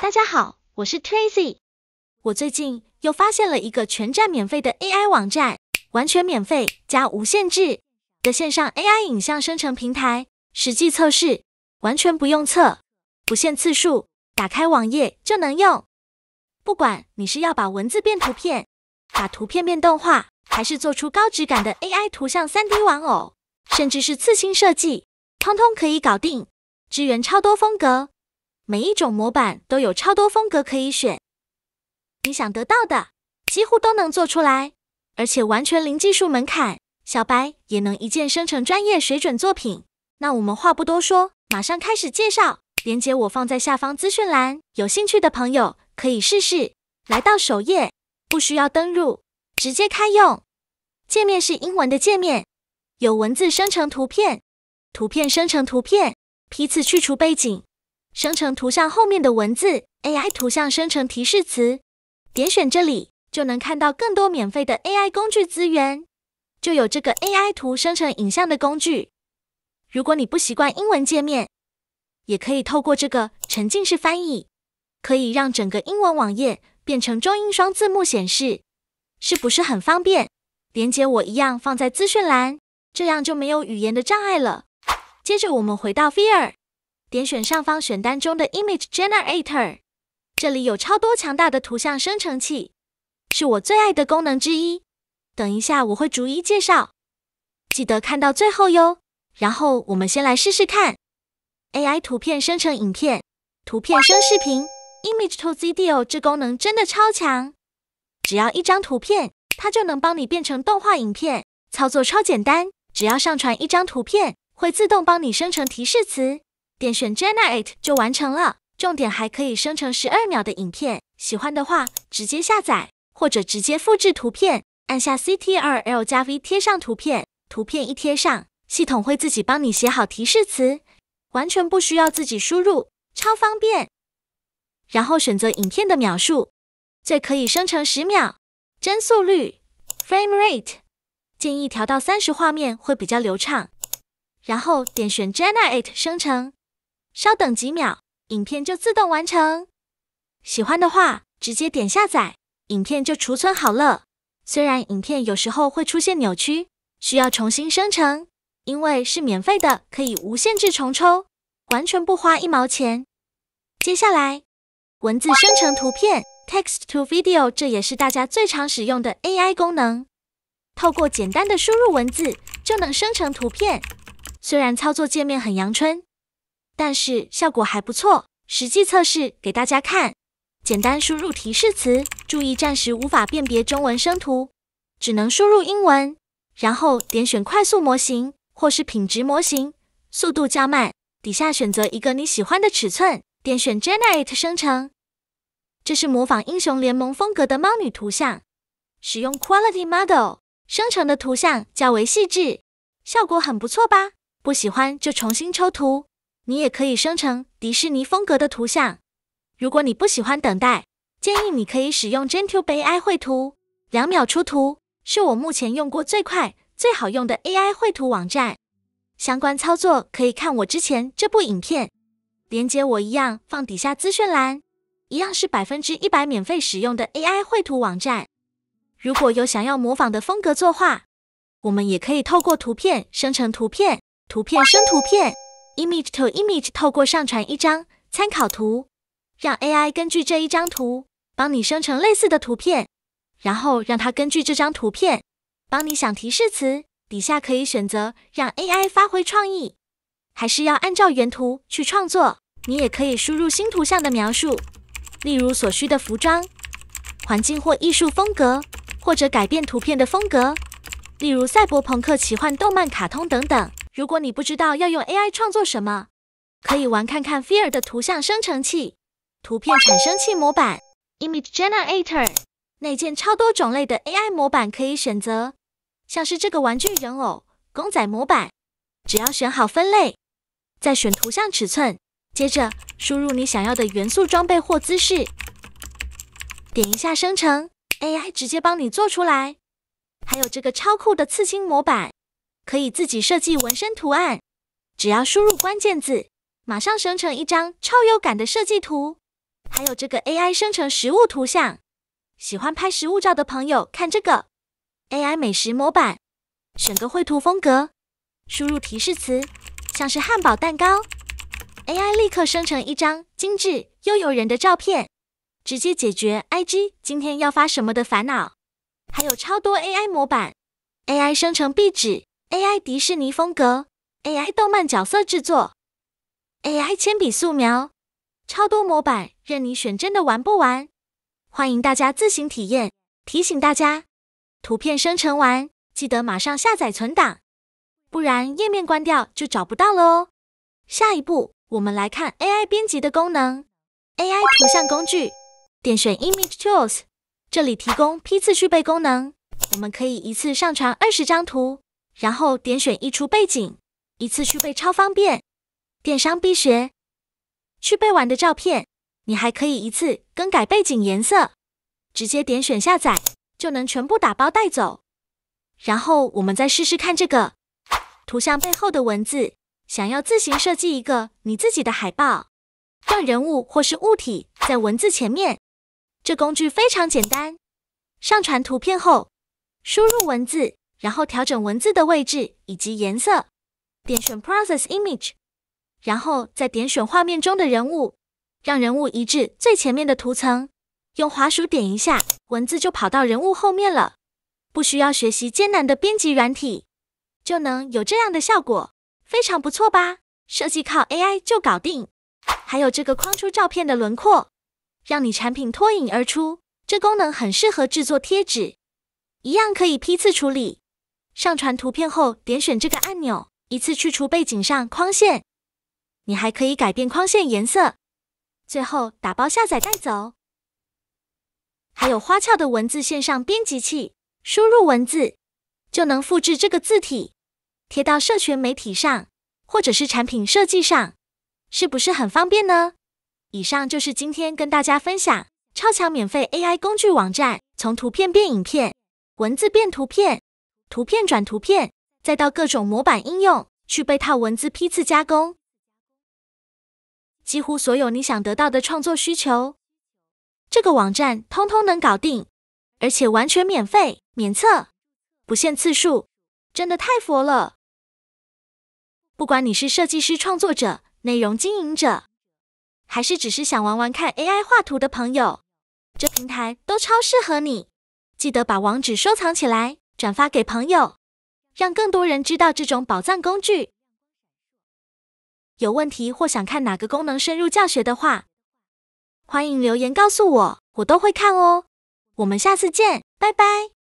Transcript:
大家好，我是 t r a c y 我最近又发现了一个全站免费的 AI 网站，完全免费加无限制的线上 AI 影像生成平台。实际测试，完全不用测，不限次数，打开网页就能用。不管你是要把文字变图片，把图片变动画，还是做出高质感的 AI 图像 3D 玩偶，甚至是刺青设计，通通可以搞定。支援超多风格。每一种模板都有超多风格可以选，你想得到的几乎都能做出来，而且完全零技术门槛，小白也能一键生成专业水准作品。那我们话不多说，马上开始介绍，连接我放在下方资讯栏，有兴趣的朋友可以试试。来到首页，不需要登录，直接开用。界面是英文的界面，有文字生成图片，图片生成图片，批次去除背景。生成图像后面的文字，AI 图像生成提示词，点选这里就能看到更多免费的 AI 工具资源，就有这个 AI 图生成影像的工具。如果你不习惯英文界面，也可以透过这个沉浸式翻译，可以让整个英文网页变成中英双字幕显示，是不是很方便？连接我一样放在资讯栏，这样就没有语言的障碍了。接着我们回到 Fear。点选上方选单中的 Image Generator，这里有超多强大的图像生成器，是我最爱的功能之一。等一下我会逐一介绍，记得看到最后哟。然后我们先来试试看 AI 图片生成影片，图片生视频，Image to Video 这功能真的超强，只要一张图片，它就能帮你变成动画影片，操作超简单，只要上传一张图片，会自动帮你生成提示词。点选 Generate 就完成了，重点还可以生成十二秒的影片。喜欢的话，直接下载或者直接复制图片，按下 Ctrl 加 V 贴上图片，图片一贴上，系统会自己帮你写好提示词，完全不需要自己输入，超方便。然后选择影片的秒数，最可以生成十秒帧速率 Frame Rate，建议调到三十画面会比较流畅。然后点选 Generate 生成。稍等几秒，影片就自动完成。喜欢的话，直接点下载，影片就储存好了。虽然影片有时候会出现扭曲，需要重新生成，因为是免费的，可以无限制重抽，完全不花一毛钱。接下来，文字生成图片 （Text to Video） 这也是大家最常使用的 AI 功能。透过简单的输入文字，就能生成图片。虽然操作界面很阳春。但是效果还不错，实际测试给大家看。简单输入提示词，注意暂时无法辨别中文生图，只能输入英文。然后点选快速模型或是品质模型，速度较慢。底下选择一个你喜欢的尺寸，点选 Generate 生成。这是模仿英雄联盟风格的猫女图像，使用 Quality Model 生成的图像较为细致，效果很不错吧？不喜欢就重新抽图。你也可以生成迪士尼风格的图像。如果你不喜欢等待，建议你可以使用 g e n e AI 绘图，两秒出图，是我目前用过最快、最好用的 AI 绘图网站。相关操作可以看我之前这部影片，连接我一样放底下资讯栏，一样是百分之一百免费使用的 AI 绘图网站。如果有想要模仿的风格作画，我们也可以透过图片生成图片，图片生图片。Image to Image 透过上传一张参考图，让 AI 根据这一张图帮你生成类似的图片，然后让它根据这张图片帮你想提示词。底下可以选择让 AI 发挥创意，还是要按照原图去创作。你也可以输入新图像的描述，例如所需的服装、环境或艺术风格，或者改变图片的风格，例如赛博朋克、奇幻、动漫、卡通等等。如果你不知道要用 AI 创作什么，可以玩看看 f e a r 的图像生成器、图片产生器模板 Image Generator 内建超多种类的 AI 模板可以选择，像是这个玩具人偶、公仔模板，只要选好分类，再选图像尺寸，接着输入你想要的元素、装备或姿势，点一下生成，AI 直接帮你做出来。还有这个超酷的刺青模板。可以自己设计纹身图案，只要输入关键字，马上生成一张超有感的设计图。还有这个 AI 生成实物图像，喜欢拍实物照的朋友看这个 AI 美食模板，选个绘图风格，输入提示词，像是汉堡蛋糕，AI 立刻生成一张精致又诱人的照片，直接解决 IG 今天要发什么的烦恼。还有超多 AI 模板，AI 生成壁纸。AI 迪士尼风格，AI 动漫角色制作，AI 铅笔素描，超多模板任你选，真的玩不完！欢迎大家自行体验。提醒大家，图片生成完记得马上下载存档，不然页面关掉就找不到了哦。下一步，我们来看 AI 编辑的功能。AI 图像工具，点选 Image Tools，这里提供批次续备功能，我们可以一次上传二十张图。然后点选溢出背景，一次去背超方便，电商必学。去背完的照片，你还可以一次更改背景颜色，直接点选下载就能全部打包带走。然后我们再试试看这个图像背后的文字，想要自行设计一个你自己的海报，让人物或是物体在文字前面，这工具非常简单。上传图片后，输入文字。然后调整文字的位置以及颜色，点选 Process Image，然后再点选画面中的人物，让人物移至最前面的图层，用滑鼠点一下，文字就跑到人物后面了。不需要学习艰难的编辑软体，就能有这样的效果，非常不错吧？设计靠 AI 就搞定，还有这个框出照片的轮廓，让你产品脱颖而出，这功能很适合制作贴纸，一样可以批次处理。上传图片后，点选这个按钮，一次去除背景上框线。你还可以改变框线颜色。最后打包下载带走。还有花俏的文字线上编辑器，输入文字就能复制这个字体，贴到社群媒体上，或者是产品设计上，是不是很方便呢？以上就是今天跟大家分享超强免费 AI 工具网站，从图片变影片，文字变图片。图片转图片，再到各种模板应用去被套文字批次加工，几乎所有你想得到的创作需求，这个网站通通能搞定，而且完全免费、免测、不限次数，真的太佛了！不管你是设计师、创作者、内容经营者，还是只是想玩玩看 AI 画图的朋友，这平台都超适合你。记得把网址收藏起来。转发给朋友，让更多人知道这种宝藏工具。有问题或想看哪个功能深入教学的话，欢迎留言告诉我，我都会看哦。我们下次见，拜拜。